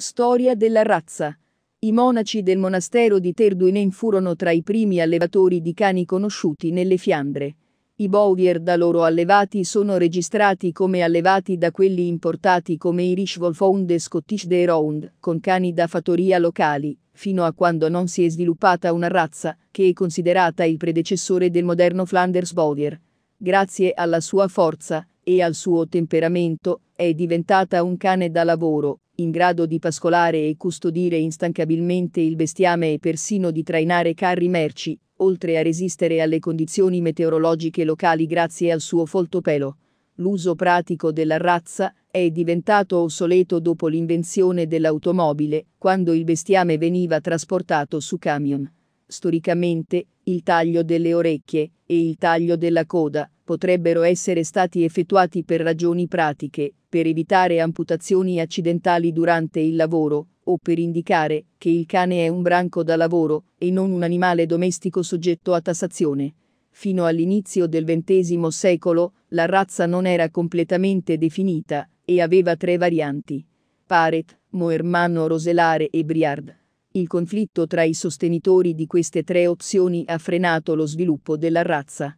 Storia della razza. I monaci del monastero di Terduinen furono tra i primi allevatori di cani conosciuti nelle Fiandre. I Bouvier da loro allevati sono registrati come allevati da quelli importati come Irish Wolfhound e Scottish Deerhound, con cani da fattoria locali, fino a quando non si è sviluppata una razza, che è considerata il predecessore del moderno Flanders Bouvier. Grazie alla sua forza e al suo temperamento, è diventata un cane da lavoro, in grado di pascolare e custodire instancabilmente il bestiame e persino di trainare carri merci, oltre a resistere alle condizioni meteorologiche locali grazie al suo folto pelo. L'uso pratico della razza è diventato obsoleto dopo l'invenzione dell'automobile, quando il bestiame veniva trasportato su camion. Storicamente, il taglio delle orecchie e il taglio della coda potrebbero essere stati effettuati per ragioni pratiche, per evitare amputazioni accidentali durante il lavoro, o per indicare che il cane è un branco da lavoro e non un animale domestico soggetto a tassazione. Fino all'inizio del XX secolo la razza non era completamente definita e aveva tre varianti. Paret, Moermano Roselare e Briard. Il conflitto tra i sostenitori di queste tre opzioni ha frenato lo sviluppo della razza.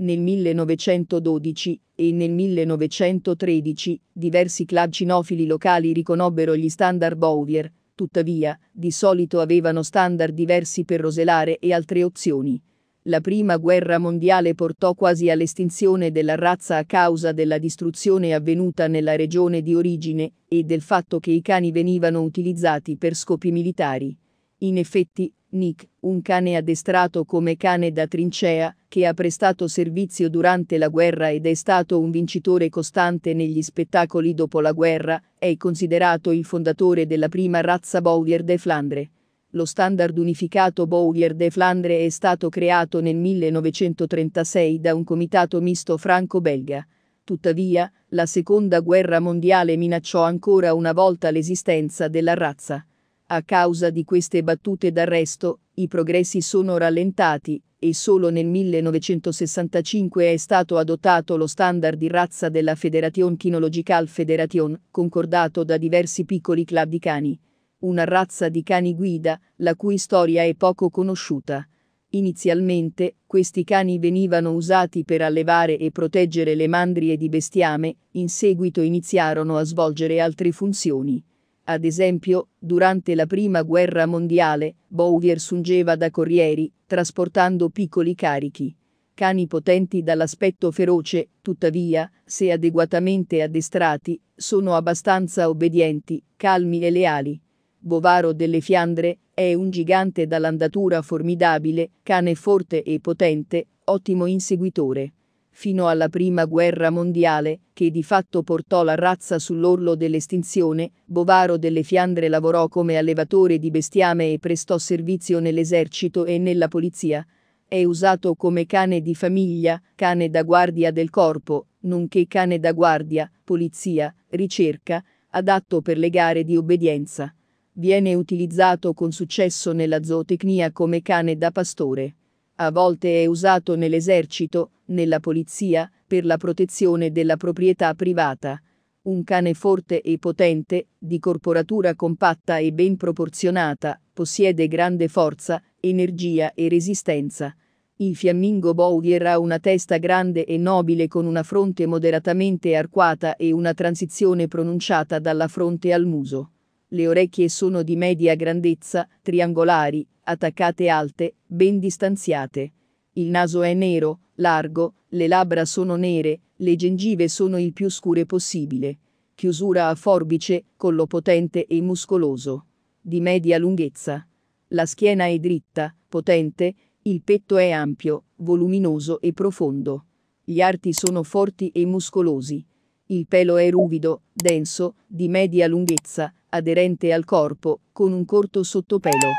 Nel 1912 e nel 1913 diversi club cinofili locali riconobbero gli standard Bouvier, tuttavia, di solito avevano standard diversi per roselare e altre opzioni. La prima guerra mondiale portò quasi all'estinzione della razza a causa della distruzione avvenuta nella regione di origine e del fatto che i cani venivano utilizzati per scopi militari. In effetti, Nick, un cane addestrato come cane da trincea, che ha prestato servizio durante la guerra ed è stato un vincitore costante negli spettacoli dopo la guerra, è considerato il fondatore della prima razza Bowyer de Flandre. Lo standard unificato Bowyer de Flandre è stato creato nel 1936 da un comitato misto franco-belga. Tuttavia, la seconda guerra mondiale minacciò ancora una volta l'esistenza della razza. A causa di queste battute d'arresto, i progressi sono rallentati, e solo nel 1965 è stato adottato lo standard di razza della Federation Kinological Federation, concordato da diversi piccoli club di cani. Una razza di cani guida, la cui storia è poco conosciuta. Inizialmente, questi cani venivano usati per allevare e proteggere le mandrie di bestiame, in seguito iniziarono a svolgere altre funzioni. Ad esempio, durante la Prima Guerra Mondiale, Bouvier sungeva da corrieri, trasportando piccoli carichi. Cani potenti dall'aspetto feroce, tuttavia, se adeguatamente addestrati, sono abbastanza obbedienti, calmi e leali. Bovaro delle Fiandre è un gigante dall'andatura formidabile, cane forte e potente, ottimo inseguitore fino alla prima guerra mondiale, che di fatto portò la razza sull'orlo dell'estinzione, Bovaro delle Fiandre lavorò come allevatore di bestiame e prestò servizio nell'esercito e nella polizia. È usato come cane di famiglia, cane da guardia del corpo, nonché cane da guardia, polizia, ricerca, adatto per le gare di obbedienza. Viene utilizzato con successo nella zootecnia come cane da pastore. A volte è usato nell'esercito, nella polizia, per la protezione della proprietà privata. Un cane forte e potente, di corporatura compatta e ben proporzionata, possiede grande forza, energia e resistenza. Il fiammingo Bowyer ha una testa grande e nobile con una fronte moderatamente arcuata e una transizione pronunciata dalla fronte al muso. Le orecchie sono di media grandezza, triangolari, attaccate alte, ben distanziate. Il naso è nero, largo, le labbra sono nere, le gengive sono il più scure possibile. Chiusura a forbice, collo potente e muscoloso. Di media lunghezza. La schiena è dritta, potente, il petto è ampio, voluminoso e profondo. Gli arti sono forti e muscolosi. Il pelo è ruvido, denso, di media lunghezza, aderente al corpo, con un corto sottopelo.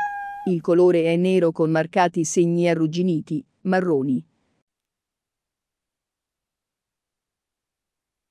Il colore è nero con marcati segni arrugginiti, marroni.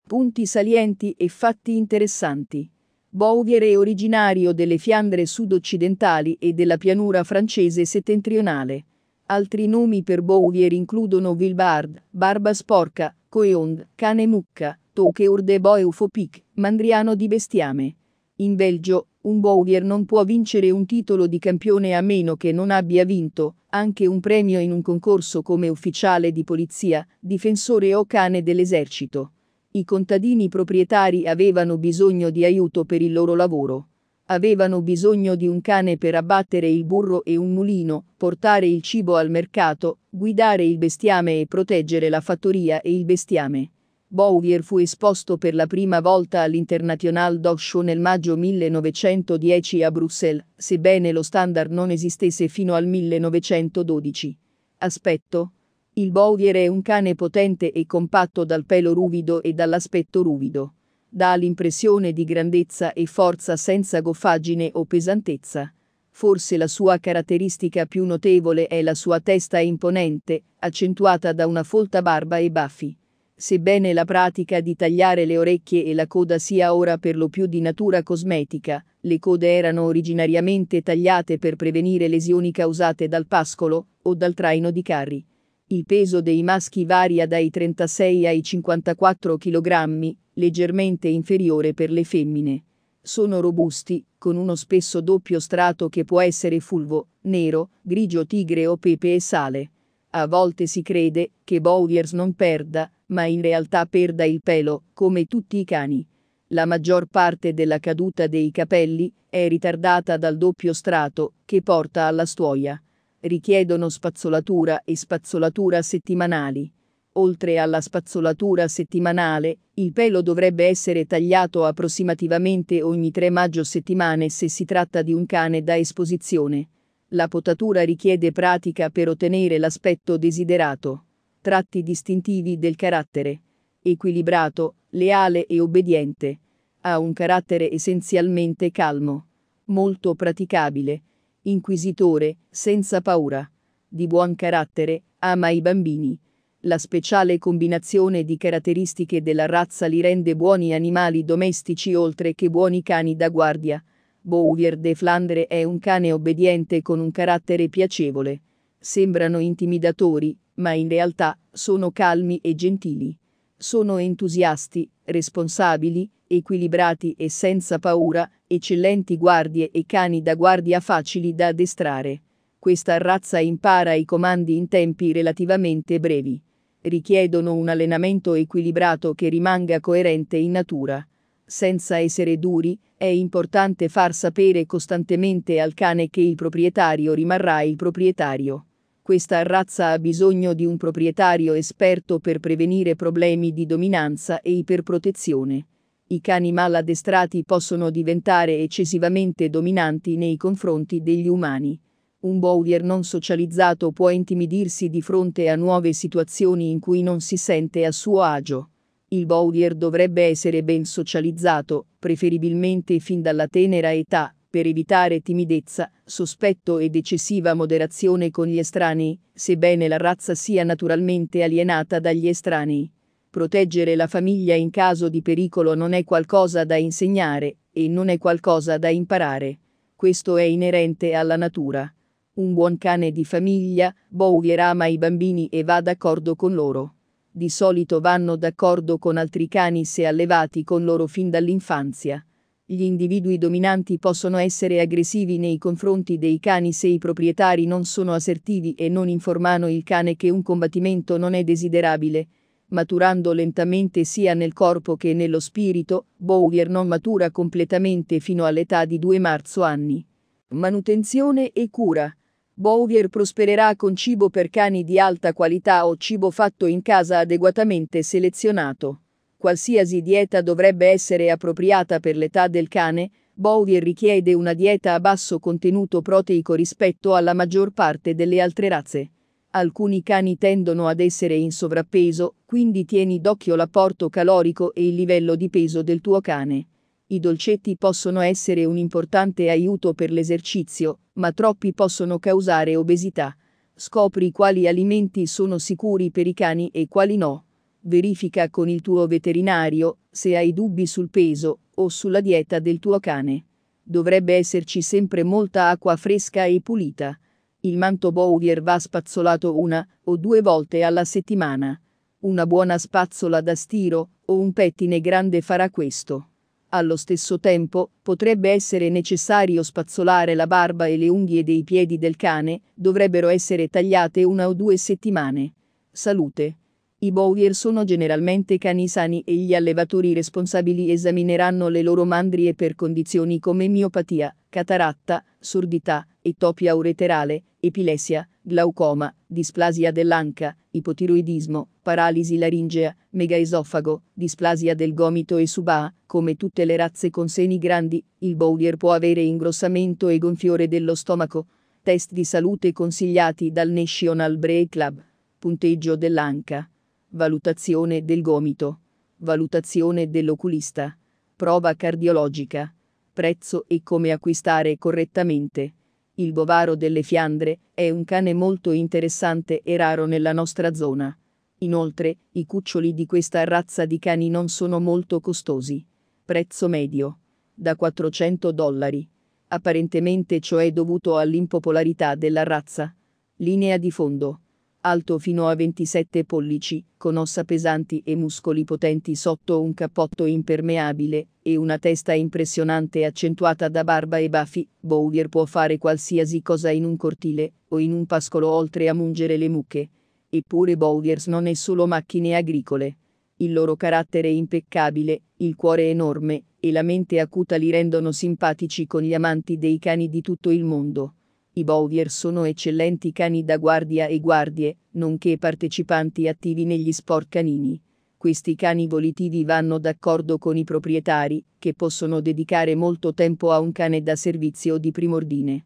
Punti salienti e fatti interessanti. Bouvier è originario delle Fiandre sudoccidentali e della pianura francese settentrionale. Altri nomi per Bouvier includono Vilbard, Barba Sporca, Coeond, Cane Mucca, che Urdeboe Ufopic, mandriano di bestiame. In Belgio, un Bowyer non può vincere un titolo di campione a meno che non abbia vinto anche un premio in un concorso come ufficiale di polizia, difensore o cane dell'esercito. I contadini proprietari avevano bisogno di aiuto per il loro lavoro. Avevano bisogno di un cane per abbattere il burro e un mulino, portare il cibo al mercato, guidare il bestiame e proteggere la fattoria e il bestiame. Bouvier fu esposto per la prima volta all'International Dog Show nel maggio 1910 a Bruxelles, sebbene lo standard non esistesse fino al 1912. Aspetto. Il Bouvier è un cane potente e compatto dal pelo ruvido e dall'aspetto ruvido. Dà l'impressione di grandezza e forza senza goffaggine o pesantezza. Forse la sua caratteristica più notevole è la sua testa imponente, accentuata da una folta barba e baffi sebbene la pratica di tagliare le orecchie e la coda sia ora per lo più di natura cosmetica, le code erano originariamente tagliate per prevenire lesioni causate dal pascolo o dal traino di carri. Il peso dei maschi varia dai 36 ai 54 kg, leggermente inferiore per le femmine. Sono robusti, con uno spesso doppio strato che può essere fulvo, nero, grigio tigre o pepe e sale. A volte si crede che Bowers non perda, ma in realtà perda il pelo, come tutti i cani. La maggior parte della caduta dei capelli è ritardata dal doppio strato che porta alla stuoia. Richiedono spazzolatura e spazzolatura settimanali. Oltre alla spazzolatura settimanale, il pelo dovrebbe essere tagliato approssimativamente ogni 3 maggio settimane se si tratta di un cane da esposizione. La potatura richiede pratica per ottenere l'aspetto desiderato, tratti distintivi del carattere, equilibrato, leale e obbediente, ha un carattere essenzialmente calmo, molto praticabile, inquisitore, senza paura, di buon carattere, ama i bambini. La speciale combinazione di caratteristiche della razza li rende buoni animali domestici oltre che buoni cani da guardia. Bouvier de Flandre è un cane obbediente con un carattere piacevole. Sembrano intimidatori, ma in realtà sono calmi e gentili. Sono entusiasti, responsabili, equilibrati e senza paura, eccellenti guardie e cani da guardia facili da addestrare. Questa razza impara i comandi in tempi relativamente brevi. Richiedono un allenamento equilibrato che rimanga coerente in natura senza essere duri, è importante far sapere costantemente al cane che il proprietario rimarrà il proprietario. Questa razza ha bisogno di un proprietario esperto per prevenire problemi di dominanza e iperprotezione. I cani maladdestrati possono diventare eccessivamente dominanti nei confronti degli umani. Un bowyer non socializzato può intimidirsi di fronte a nuove situazioni in cui non si sente a suo agio il Baudier dovrebbe essere ben socializzato, preferibilmente fin dalla tenera età, per evitare timidezza, sospetto ed eccessiva moderazione con gli estranei, sebbene la razza sia naturalmente alienata dagli estranei. Proteggere la famiglia in caso di pericolo non è qualcosa da insegnare e non è qualcosa da imparare. Questo è inerente alla natura. Un buon cane di famiglia, Bowyer ama i bambini e va d'accordo con loro di solito vanno d'accordo con altri cani se allevati con loro fin dall'infanzia. Gli individui dominanti possono essere aggressivi nei confronti dei cani se i proprietari non sono assertivi e non informano il cane che un combattimento non è desiderabile. Maturando lentamente sia nel corpo che nello spirito, Bowyer non matura completamente fino all'età di 2 marzo anni. Manutenzione e cura. Bowyer prospererà con cibo per cani di alta qualità o cibo fatto in casa adeguatamente selezionato. Qualsiasi dieta dovrebbe essere appropriata per l'età del cane, Bowyer richiede una dieta a basso contenuto proteico rispetto alla maggior parte delle altre razze. Alcuni cani tendono ad essere in sovrappeso, quindi tieni d'occhio l'apporto calorico e il livello di peso del tuo cane. I dolcetti possono essere un importante aiuto per l'esercizio, ma troppi possono causare obesità. Scopri quali alimenti sono sicuri per i cani e quali no. Verifica con il tuo veterinario se hai dubbi sul peso o sulla dieta del tuo cane. Dovrebbe esserci sempre molta acqua fresca e pulita. Il manto Bowyer va spazzolato una o due volte alla settimana. Una buona spazzola da stiro o un pettine grande farà questo. Allo stesso tempo, potrebbe essere necessario spazzolare la barba e le unghie dei piedi del cane, dovrebbero essere tagliate una o due settimane. Salute. I bowyer sono generalmente cani sani e gli allevatori responsabili esamineranno le loro mandrie per condizioni come miopatia, cataratta, sordità, etopia ureterale, epilessia, glaucoma, displasia dell'anca, ipotiroidismo, paralisi laringea, megaesofago, displasia del gomito e subaa, come tutte le razze con seni grandi, il bowyer può avere ingrossamento e gonfiore dello stomaco. Test di salute consigliati dal National Break Club. Punteggio dell'anca valutazione del gomito, valutazione dell'oculista, prova cardiologica, prezzo e come acquistare correttamente. Il bovaro delle Fiandre è un cane molto interessante e raro nella nostra zona. Inoltre, i cuccioli di questa razza di cani non sono molto costosi. Prezzo medio. Da 400 dollari. Apparentemente ciò è dovuto all'impopolarità della razza. Linea di fondo alto fino a 27 pollici, con ossa pesanti e muscoli potenti sotto un cappotto impermeabile, e una testa impressionante accentuata da barba e baffi, Bowyer può fare qualsiasi cosa in un cortile, o in un pascolo oltre a mungere le mucche. Eppure Bowyers non è solo macchine agricole. Il loro carattere impeccabile, il cuore enorme, e la mente acuta li rendono simpatici con gli amanti dei cani di tutto il mondo. I Bowyer sono eccellenti cani da guardia e guardie, nonché partecipanti attivi negli sport canini. Questi cani volitivi vanno d'accordo con i proprietari, che possono dedicare molto tempo a un cane da servizio di primordine.